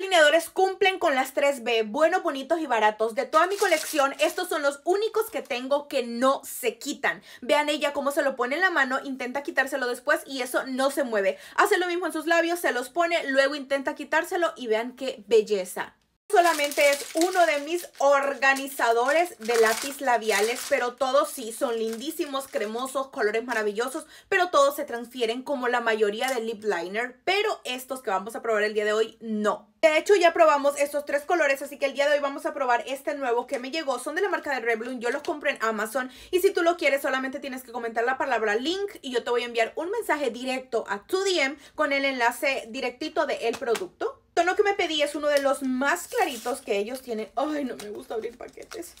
Alineadores cumplen con las 3B, buenos, bonitos y baratos. De toda mi colección, estos son los únicos que tengo que no se quitan. Vean ella cómo se lo pone en la mano, intenta quitárselo después y eso no se mueve. Hace lo mismo en sus labios, se los pone, luego intenta quitárselo y vean qué belleza solamente es uno de mis organizadores de lápiz labiales, pero todos sí son lindísimos, cremosos, colores maravillosos, pero todos se transfieren como la mayoría del lip liner, pero estos que vamos a probar el día de hoy no. De hecho ya probamos estos tres colores, así que el día de hoy vamos a probar este nuevo que me llegó, son de la marca de Revlon, yo los compré en Amazon y si tú lo quieres solamente tienes que comentar la palabra link y yo te voy a enviar un mensaje directo a tu DM con el enlace directito del el producto tono que me pedí es uno de los más claritos que ellos tienen. Ay, no me gusta abrir paquetes.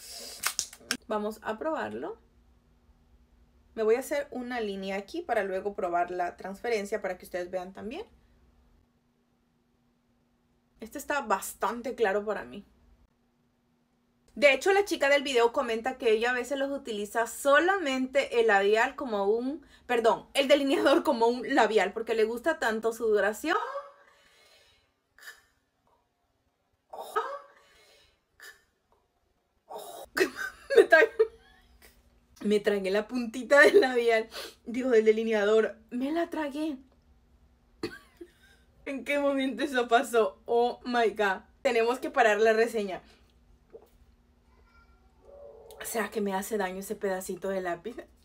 Vamos a probarlo. Me voy a hacer una línea aquí para luego probar la transferencia para que ustedes vean también. Este está bastante claro para mí. De hecho, la chica del video comenta que ella a veces los utiliza solamente el labial como un, perdón, el delineador como un labial, porque le gusta tanto su duración me tragué la puntita del labial, digo, del delineador, me la tragué. ¿En qué momento eso pasó? Oh my god. Tenemos que parar la reseña. ¿Será que me hace daño ese pedacito de lápiz?